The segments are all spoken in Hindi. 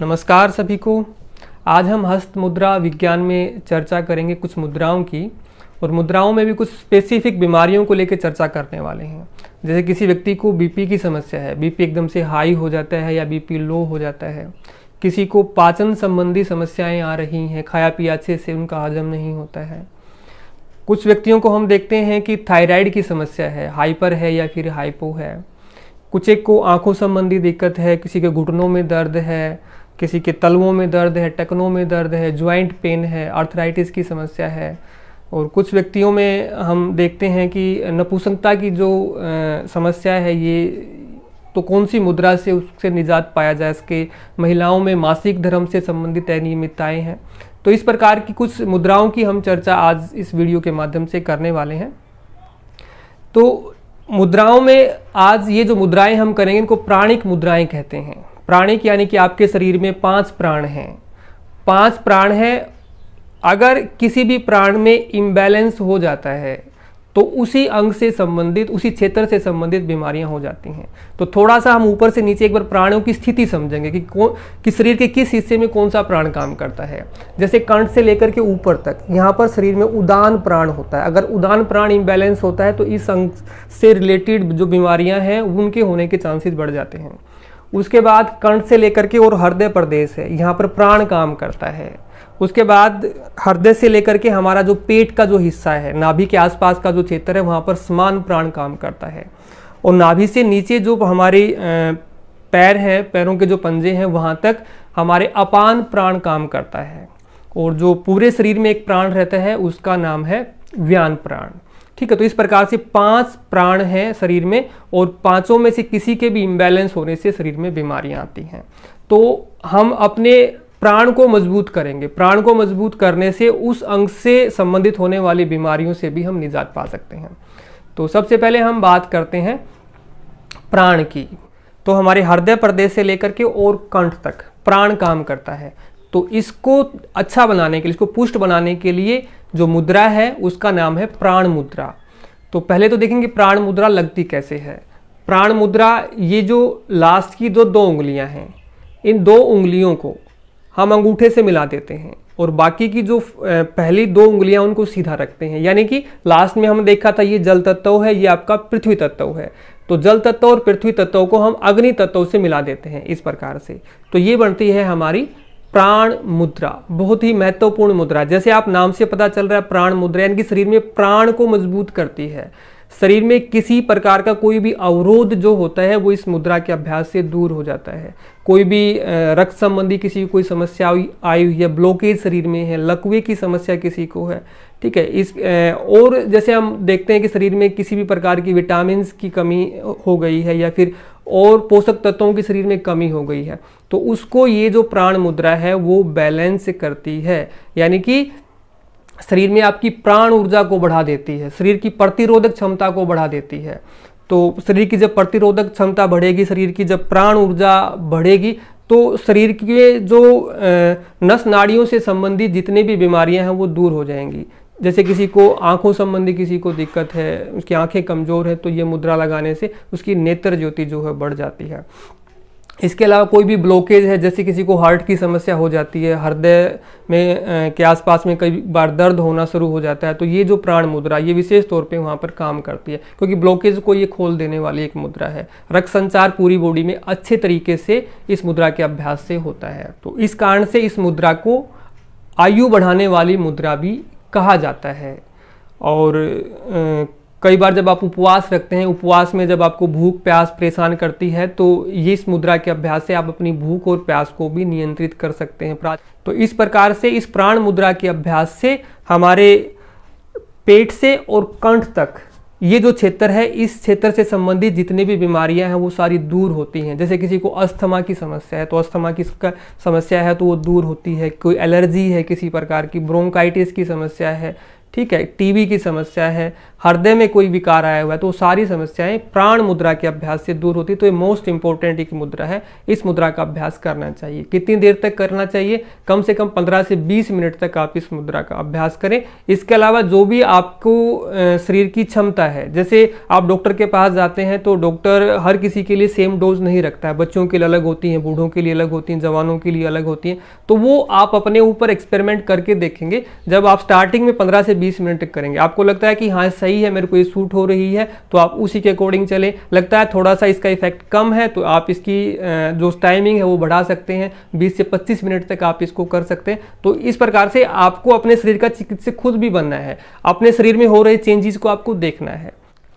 नमस्कार सभी को आज हम हस्त मुद्रा विज्ञान में चर्चा करेंगे कुछ मुद्राओं की और मुद्राओं में भी कुछ स्पेसिफिक बीमारियों को लेकर चर्चा करने वाले हैं जैसे किसी व्यक्ति को बीपी की समस्या है बीपी एकदम से हाई हो जाता है या बीपी लो हो जाता है किसी को पाचन संबंधी समस्याएं आ रही हैं खाया पिया अच्छे से उनका हजम नहीं होता है कुछ व्यक्तियों को हम देखते हैं कि थायराइड की समस्या है हाइपर है या फिर हाइपो है कुछ एक को आंखों संबंधी दिक्कत है किसी के घुटनों में दर्द है किसी के तलवों में दर्द है टकनों में दर्द है ज्वाइंट पेन है आर्थराइटिस की समस्या है और कुछ व्यक्तियों में हम देखते हैं कि नपुसंगता की जो आ, समस्या है ये तो कौन सी मुद्रा से उससे निजात पाया जाए इसके महिलाओं में मासिक धर्म से संबंधित अनियमितताएँ हैं तो इस प्रकार की कुछ मुद्राओं की हम चर्चा आज इस वीडियो के माध्यम से करने वाले हैं तो मुद्राओं में आज ये जो मुद्राएं हम करेंगे इनको प्राणिक मुद्राएं कहते हैं प्राणिक यानी कि आपके शरीर में पांच प्राण हैं पांच प्राण हैं अगर किसी भी प्राण में इम्बैलेंस हो जाता है तो उसी अंग से संबंधित उसी क्षेत्र से संबंधित बीमारियां हो जाती हैं तो थोड़ा सा हम ऊपर से नीचे एक बार प्राणों की स्थिति समझेंगे कि कौन कि शरीर के किस हिस्से में कौन सा प्राण काम करता है जैसे कंठ से लेकर के ऊपर तक यहाँ पर शरीर में उदान प्राण होता है अगर उदान प्राण इम्बैलेंस होता है तो इस अंग से रिलेटेड जो बीमारियाँ हैं उनके होने के चांसेज बढ़ जाते हैं उसके बाद कंठ से लेकर के और हृदय प्रदेश है यहाँ पर प्राण काम करता है उसके बाद हृदय से लेकर के हमारा जो पेट का जो हिस्सा है नाभि के आसपास का जो क्षेत्र है वहाँ पर समान प्राण काम करता है और नाभि से नीचे जो हमारे पैर हैं पैरों के जो पंजे हैं वहाँ तक हमारे अपान प्राण काम करता है और जो पूरे शरीर में एक प्राण रहता है उसका नाम है व्यान प्राण ठीक है तो इस प्रकार से पांच प्राण हैं शरीर में और पांचों में से किसी के भी इम्बैलेंस होने से शरीर में बीमारियां आती हैं तो हम अपने प्राण को मजबूत करेंगे प्राण को मजबूत करने से उस अंग से संबंधित होने वाली बीमारियों से भी हम निजात पा सकते हैं तो सबसे पहले हम बात करते हैं प्राण की तो हमारे हृदय प्रदेश से लेकर के और कंठ तक प्राण काम करता है तो इसको अच्छा बनाने के लिए इसको पुष्ट बनाने के लिए जो मुद्रा है उसका नाम है प्राण मुद्रा तो पहले तो देखेंगे प्राण मुद्रा लगती कैसे है प्राण मुद्रा ये जो लास्ट की जो दो उंगलियां हैं इन दो उंगलियों को हम अंगूठे से मिला देते हैं और बाकी की जो पहली दो उंगलियां उनको सीधा रखते हैं यानी कि लास्ट में हम देखा था ये जल तत्व है ये आपका पृथ्वी तत्व है तो जल तत्व और पृथ्वी तत्व को हम अग्नि तत्व से मिला देते हैं इस प्रकार से तो ये बनती है हमारी प्राण मुद्रा बहुत ही महत्वपूर्ण मुद्रा जैसे आप नाम से पता चल रहा है प्राण मुद्रा यानी कि शरीर में प्राण को मजबूत करती है शरीर में किसी प्रकार का कोई भी अवरोध जो होता है वो इस मुद्रा के अभ्यास से दूर हो जाता है कोई भी रक्त संबंधी किसी कोई समस्या आई हुई है ब्लॉकेज शरीर में है लकवे की समस्या किसी को है ठीक है इस और जैसे हम देखते हैं कि शरीर में किसी भी प्रकार की विटामिन की कमी हो गई है या फिर और पोषक तत्वों की शरीर में कमी हो गई है तो उसको ये जो प्राण मुद्रा है वो बैलेंस करती है यानी कि शरीर में आपकी प्राण ऊर्जा को बढ़ा देती है शरीर की प्रतिरोधक क्षमता को बढ़ा देती है तो शरीर की जब प्रतिरोधक क्षमता बढ़ेगी शरीर की जब प्राण ऊर्जा बढ़ेगी तो शरीर के जो नस नाड़ियों से संबंधित जितनी भी बीमारियां हैं वो दूर हो जाएंगी जैसे किसी को आंखों संबंधी किसी को दिक्कत है उसकी आंखें कमज़ोर है तो ये मुद्रा लगाने से उसकी नेत्र ज्योति जो है बढ़ जाती है इसके अलावा कोई भी ब्लॉकेज है जैसे किसी को हार्ट की समस्या हो जाती है हृदय में के आसपास में कई बार दर्द होना शुरू हो जाता है तो ये जो प्राण मुद्रा ये विशेष तौर पे वहाँ पर काम करती है क्योंकि ब्लॉकेज को ये खोल देने वाली एक मुद्रा है रक्त संचार पूरी बॉडी में अच्छे तरीके से इस मुद्रा के अभ्यास से होता है तो इस कारण से इस मुद्रा को आयु बढ़ाने वाली मुद्रा भी कहा जाता है और कई बार जब आप उपवास रखते हैं उपवास में जब आपको भूख प्यास परेशान करती है तो ये इस मुद्रा के अभ्यास से आप अपनी भूख और प्यास को भी नियंत्रित कर सकते हैं तो इस प्रकार से इस प्राण मुद्रा के अभ्यास से हमारे पेट से और कंठ तक ये जो क्षेत्र है इस क्षेत्र से संबंधित जितनी भी बीमारियां हैं वो सारी दूर होती हैं जैसे किसी को अस्थमा की समस्या है तो अस्थमा की समस्या है तो वो दूर होती है कोई एलर्जी है किसी प्रकार की ब्रोंकाइटिस की समस्या है ठीक है टीबी की समस्या है हृदय में कोई विकार आया हुआ है तो सारी समस्याएं प्राण मुद्रा के अभ्यास से दूर होती तो ये मोस्ट इंपॉर्टेंट एक मुद्रा है इस मुद्रा का अभ्यास करना चाहिए कितनी देर तक करना चाहिए कम से कम 15 से 20 मिनट तक आप इस मुद्रा का अभ्यास करें इसके अलावा जो भी आपको शरीर की क्षमता है जैसे आप डॉक्टर के पास जाते हैं तो डॉक्टर हर किसी के लिए सेम डोज नहीं रखता है बच्चों के लिए अलग होती हैं बूढ़ों के लिए अलग होती हैं जवानों के लिए अलग होती हैं तो वो आप अपने ऊपर एक्सपेरिमेंट करके देखेंगे जब आप स्टार्टिंग में पंद्रह से बीस मिनट तक करेंगे आपको लगता है कि हाँ सही है मेरे को ये सूट हो रही है तो आप उसी के अकॉर्डिंग चलें लगता है थोड़ा सा इसका इफेक्ट कम है तो आप इसकी जो टाइमिंग है वो बढ़ा सकते हैं बीस से पच्चीस मिनट तक आप इसको कर सकते हैं तो इस प्रकार से आपको अपने शरीर का चिकित्सक खुद भी बनना है अपने शरीर में हो रहे चेंजेस को आपको देखना है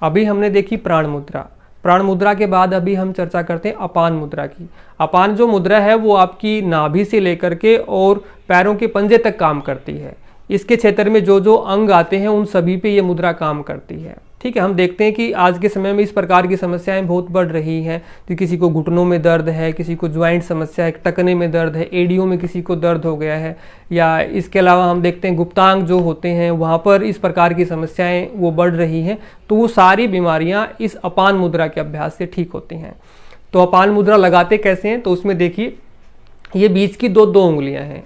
अभी हमने देखी प्राण मुद्रा प्राण मुद्रा के बाद अभी हम चर्चा करते हैं अपान मुद्रा की अपान जो मुद्रा है वो आपकी नाभि से लेकर के और पैरों के पंजे तक काम करती है इसके क्षेत्र में जो जो अंग आते हैं उन सभी पे ये मुद्रा काम करती है ठीक है हम देखते हैं कि आज के समय में इस प्रकार की समस्याएं बहुत बढ़ रही हैं कि किसी को घुटनों में दर्द है किसी को ज्वाइंट समस्या है टकने में दर्द है एडियो में किसी को दर्द हो गया है या इसके अलावा हम देखते हैं गुप्तांग जो होते हैं वहाँ पर इस प्रकार की समस्याएं वो बढ़ रही हैं तो वो सारी बीमारियाँ इस अपान मुद्रा के अभ्यास से ठीक होती हैं तो अपान मुद्रा लगाते कैसे हैं तो उसमें देखिए ये बीच की दो दो उंगलियाँ हैं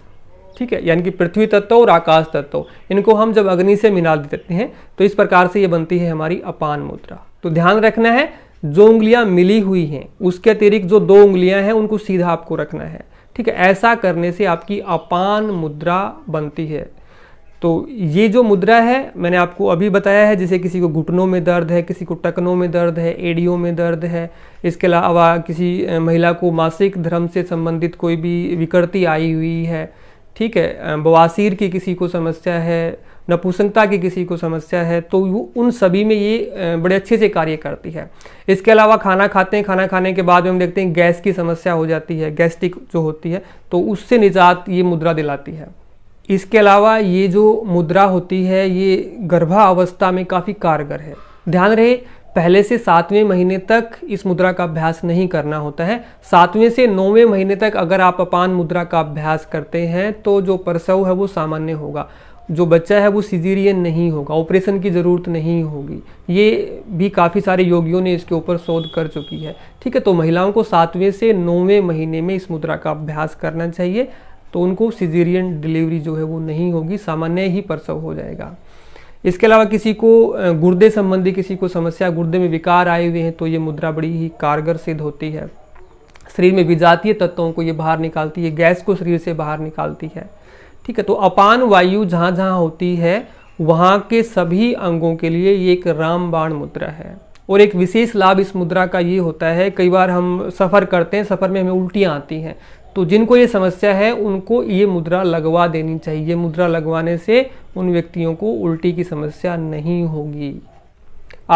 ठीक है यानी कि पृथ्वी तत्व और आकाश तत्व इनको हम जब अग्नि से मिला देते हैं तो इस प्रकार से ये बनती है हमारी अपान मुद्रा तो ध्यान रखना है जो उंगलियां मिली हुई हैं उसके अतिरिक्त जो दो उंगलियां हैं उनको सीधा आपको रखना है ठीक है ऐसा करने से आपकी अपान मुद्रा बनती है तो ये जो मुद्रा है मैंने आपको अभी बताया है जैसे किसी को घुटनों में दर्द है किसी को टकनों में दर्द है एडियो में दर्द है इसके अलावा किसी महिला को मासिक धर्म से संबंधित कोई भी विकृति आई हुई है ठीक है बवासीर की किसी को समस्या है नपुसंगता की किसी को समस्या है तो वो उन सभी में ये बड़े अच्छे से कार्य करती है इसके अलावा खाना खाते हैं खाना खाने के बाद हम देखते हैं गैस की समस्या हो जाती है गैस्ट्रिक जो होती है तो उससे निजात ये मुद्रा दिलाती है इसके अलावा ये जो मुद्रा होती है ये गर्भावस्था में काफ़ी कारगर है ध्यान रहे पहले से सातवें महीने तक इस मुद्रा का अभ्यास नहीं करना होता है सातवें से नौवें महीने तक अगर आप अपान मुद्रा का अभ्यास करते हैं तो जो प्रसव है वो सामान्य होगा जो बच्चा है वो सिजीरियन नहीं होगा ऑपरेशन की ज़रूरत नहीं होगी ये भी काफ़ी सारे योगियों ने इसके ऊपर शोध कर चुकी है ठीक है तो महिलाओं को सातवें से नौवें महीने में इस मुद्रा का अभ्यास करना चाहिए तो उनको सिजीरियन डिलीवरी जो है वो नहीं होगी सामान्य ही प्रसव हो जाएगा इसके अलावा किसी को गुर्दे संबंधी किसी को समस्या गुर्दे में विकार आए हुए हैं तो ये मुद्रा बड़ी ही कारगर सिद्ध होती है शरीर में विजातीय तत्वों को ये बाहर निकालती है गैस को शरीर से बाहर निकालती है ठीक है तो अपान वायु जहाँ जहाँ होती है वहाँ के सभी अंगों के लिए ये एक रामबाण मुद्रा है और एक विशेष लाभ इस मुद्रा का ये होता है कई बार हम सफ़र करते हैं सफ़र में हमें उल्टियाँ आती हैं तो जिनको ये समस्या है उनको ये मुद्रा लगवा देनी चाहिए ये मुद्रा लगवाने से उन व्यक्तियों को उल्टी की समस्या नहीं होगी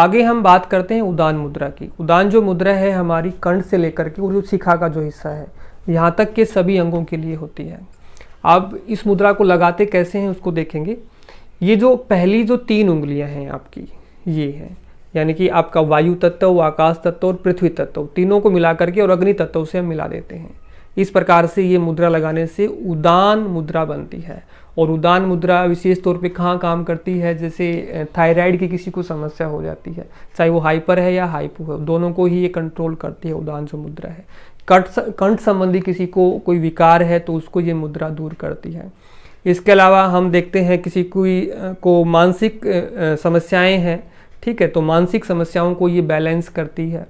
आगे हम बात करते हैं उदान मुद्रा की उदान जो मुद्रा है हमारी कंठ से लेकर के और जो शिखा का जो हिस्सा है यहाँ तक के सभी अंगों के लिए होती है आप इस मुद्रा को लगाते कैसे हैं उसको देखेंगे ये जो पहली जो तीन उंगलियां हैं आपकी ये हैं यानी कि आपका वायु तत्व आकाश तत्व और पृथ्वी तत्व तीनों को मिला करके और अग्नि तत्व से हम मिला देते हैं इस प्रकार से ये मुद्रा लगाने से उदान मुद्रा बनती है और उदान मुद्रा विशेष तौर पे कहाँ काम करती है जैसे थायराइड की किसी को समस्या हो जाती है चाहे वो हाइपर है या हाइपो है दोनों को ही ये कंट्रोल करती है उदान जो मुद्रा है कंठ कंठ संबंधी किसी को कोई विकार है तो उसको ये मुद्रा दूर करती है इसके अलावा हम देखते हैं किसी कोई को मानसिक समस्याएं हैं ठीक है तो मानसिक समस्याओं को ये बैलेंस करती है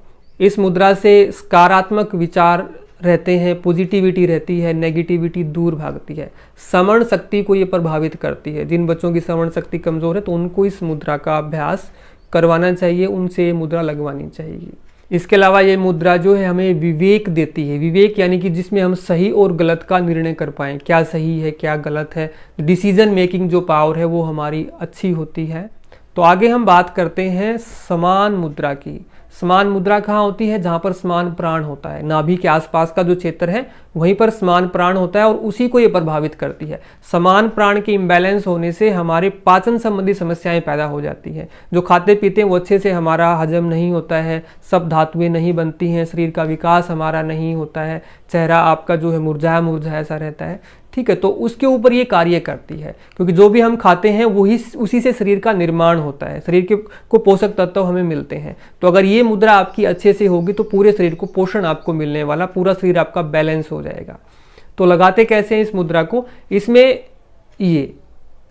इस मुद्रा से सकारात्मक विचार रहते हैं पॉजिटिविटी रहती है नेगेटिविटी दूर भागती है श्रवण शक्ति को ये प्रभावित करती है जिन बच्चों की श्रवण शक्ति कमज़ोर है तो उनको इस मुद्रा का अभ्यास करवाना चाहिए उनसे ये मुद्रा लगवानी चाहिए इसके अलावा ये मुद्रा जो है हमें विवेक देती है विवेक यानी कि जिसमें हम सही और गलत का निर्णय कर पाएँ क्या सही है क्या गलत है डिसीजन मेकिंग जो पावर है वो हमारी अच्छी होती है तो आगे हम बात करते हैं समान मुद्रा की समान मुद्रा कहाँ होती है जहाँ पर समान प्राण होता है नाभि के आसपास का जो क्षेत्र है वहीं पर समान प्राण होता है और उसी को ये प्रभावित करती है समान प्राण के इम्बैलेंस होने से हमारे पाचन संबंधी समस्याएं पैदा हो जाती है जो खाते पीते हैं वो अच्छे से हमारा हजम नहीं होता है सब धातुएं नहीं बनती हैं शरीर का विकास हमारा नहीं होता है चेहरा आपका जो है मुरझाया मुरझाया सा रहता है ठीक है तो उसके ऊपर ये कार्य करती है क्योंकि जो भी हम खाते हैं वही उसी से शरीर का निर्माण होता है शरीर के को पोषक तत्व हमें मिलते हैं तो अगर ये मुद्रा आपकी अच्छे से होगी तो पूरे शरीर को पोषण आपको मिलने वाला पूरा शरीर आपका बैलेंस हो जाएगा तो लगाते कैसे हैं इस मुद्रा को इसमें ये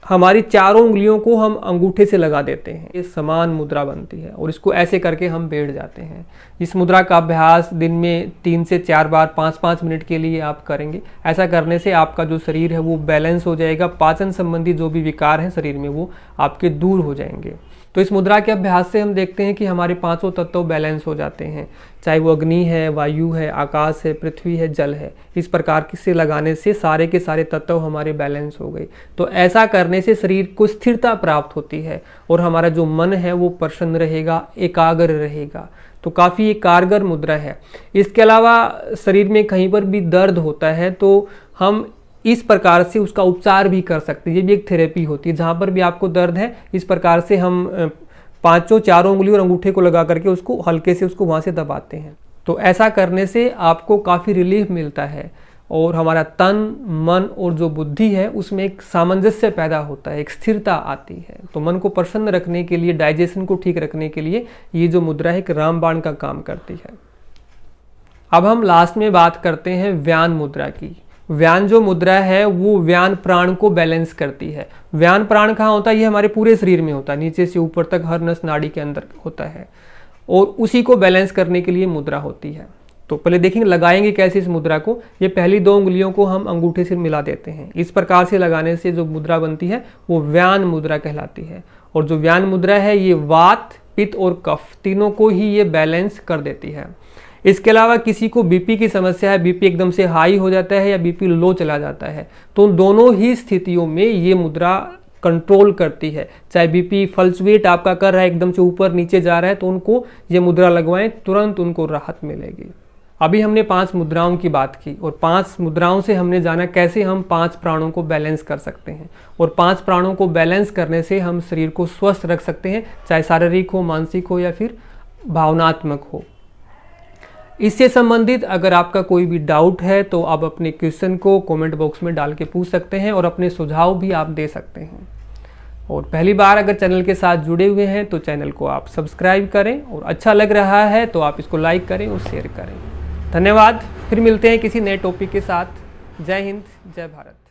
हमारी चारों उंगलियों को हम अंगूठे से लगा देते हैं ये समान मुद्रा बनती है और इसको ऐसे करके हम बैठ जाते हैं इस मुद्रा का अभ्यास दिन में तीन से चार बार पाँच पाँच मिनट के लिए आप करेंगे ऐसा करने से आपका जो शरीर है वो बैलेंस हो जाएगा पाचन संबंधी जो भी विकार हैं शरीर में वो आपके दूर हो जाएंगे तो इस मुद्रा के अभ्यास से हम देखते हैं कि हमारे पांचों तत्व बैलेंस हो जाते हैं चाहे वो अग्नि है वायु है आकाश है पृथ्वी है जल है इस प्रकार से लगाने से सारे के सारे तत्व हमारे बैलेंस हो गए तो ऐसा करने से शरीर को स्थिरता प्राप्त होती है और हमारा जो मन है वो प्रसन्न रहेगा एकाग्र रहेगा तो काफ़ी एक कारगर मुद्रा है इसके अलावा शरीर में कहीं पर भी दर्द होता है तो हम इस प्रकार से उसका उपचार भी कर सकते हैं ये भी एक थेरेपी होती है जहाँ पर भी आपको दर्द है इस प्रकार से हम पाँचों चारों उंगली और अंगूठे को लगा करके उसको हल्के से उसको वहाँ से दबाते हैं तो ऐसा करने से आपको काफ़ी रिलीफ मिलता है और हमारा तन मन और जो बुद्धि है उसमें एक सामंजस्य पैदा होता है एक स्थिरता आती है तो मन को प्रसन्न रखने के लिए डाइजेशन को ठीक रखने के लिए ये जो मुद्रा है एक रामबाण का काम करती है अब हम लास्ट में बात करते हैं व्यान मुद्रा की व्यान जो मुद्रा है वो व्यान प्राण को बैलेंस करती है व्यान प्राण कहाँ होता है ये हमारे पूरे शरीर में होता है नीचे से ऊपर तक हर नस नाड़ी के अंदर होता है और उसी को बैलेंस करने के लिए मुद्रा होती है तो पहले देखेंगे लगाएंगे कैसे इस मुद्रा को ये पहली दो उंगलियों को हम अंगूठे से मिला देते हैं इस प्रकार से लगाने से जो मुद्रा बनती है वो व्यान मुद्रा कहलाती है और जो व्यान मुद्रा है ये वात पित्त और कफ तीनों को ही ये बैलेंस कर देती है इसके अलावा किसी को बीपी की समस्या है बीपी एकदम से हाई हो जाता है या बीपी लो चला जाता है तो उन दोनों ही स्थितियों में ये मुद्रा कंट्रोल करती है चाहे बीपी फलसवेट आपका कर रहा है एकदम से ऊपर नीचे जा रहा है तो उनको ये मुद्रा लगवाएं तुरंत उनको राहत मिलेगी अभी हमने पांच मुद्राओं की बात की और पांच मुद्राओं से हमने जाना कैसे हम पांच प्राणों को बैलेंस कर सकते हैं और पांच प्राणों को बैलेंस करने से हम शरीर को स्वस्थ रख सकते हैं चाहे शारीरिक हो मानसिक हो या फिर भावनात्मक हो इससे संबंधित अगर आपका कोई भी डाउट है तो आप अपने क्वेश्चन को कमेंट बॉक्स में डाल के पूछ सकते हैं और अपने सुझाव भी आप दे सकते हैं और पहली बार अगर चैनल के साथ जुड़े हुए हैं तो चैनल को आप सब्सक्राइब करें और अच्छा लग रहा है तो आप इसको लाइक करें और शेयर करें धन्यवाद फिर मिलते हैं किसी नए टॉपिक के साथ जय हिंद जय भारत